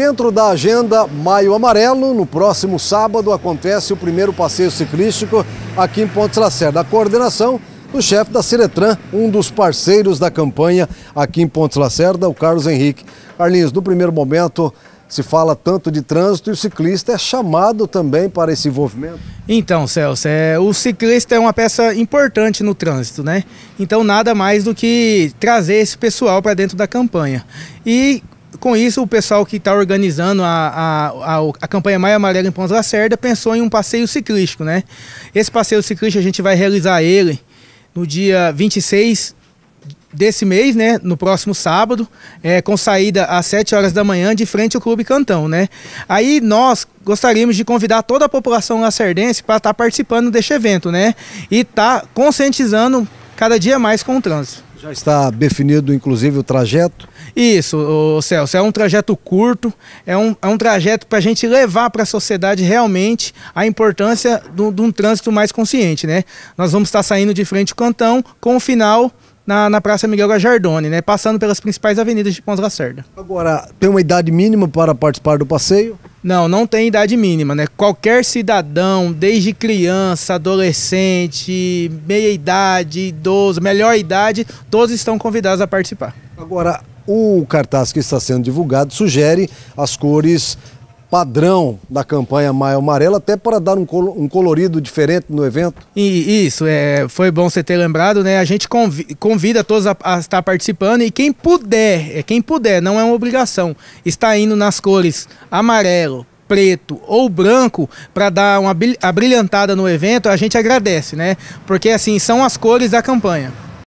Dentro da agenda Maio Amarelo, no próximo sábado acontece o primeiro passeio ciclístico aqui em Pontes Lacerda. A coordenação do chefe da Ciretran, um dos parceiros da campanha aqui em Pontes Lacerda, o Carlos Henrique. Carlinhos, no primeiro momento se fala tanto de trânsito e o ciclista é chamado também para esse envolvimento? Então, Celso, é, o ciclista é uma peça importante no trânsito, né? Então, nada mais do que trazer esse pessoal para dentro da campanha. E com isso, o pessoal que está organizando a, a, a, a, campanha Maia Amarela em Pontos Lacerda pensou em um passeio ciclístico, né? Esse passeio ciclístico a gente vai realizar ele no dia 26 desse mês, né, no próximo sábado, é, com saída às 7 horas da manhã de frente ao Clube Cantão, né? Aí nós gostaríamos de convidar toda a população lacerdense para estar tá participando deste evento, né? E estar tá conscientizando cada dia mais com o trânsito. Já está definido, inclusive, o trajeto? Isso, Celso, é um trajeto curto, é um, é um trajeto para a gente levar para a sociedade realmente a importância de um trânsito mais consciente, né? Nós vamos estar saindo de frente ao cantão com o final na, na Praça Miguel Gajardone, né? Passando pelas principais avenidas de Pons Lacerda. Agora, tem uma idade mínima para participar do passeio? Não, não tem idade mínima, né? Qualquer cidadão, desde criança, adolescente, meia idade, idoso, melhor idade, todos estão convidados a participar. Agora, o cartaz que está sendo divulgado sugere as cores padrão da campanha Maio Amarelo, até para dar um, um colorido diferente no evento. E isso, é, foi bom você ter lembrado, né? A gente convida todos a, a, estar participando e quem puder, é quem puder, não é uma obrigação, está indo nas cores amarelo, preto ou branco para dar uma brilhantada no evento, a gente agradece, né? Porque assim, são as cores da campanha.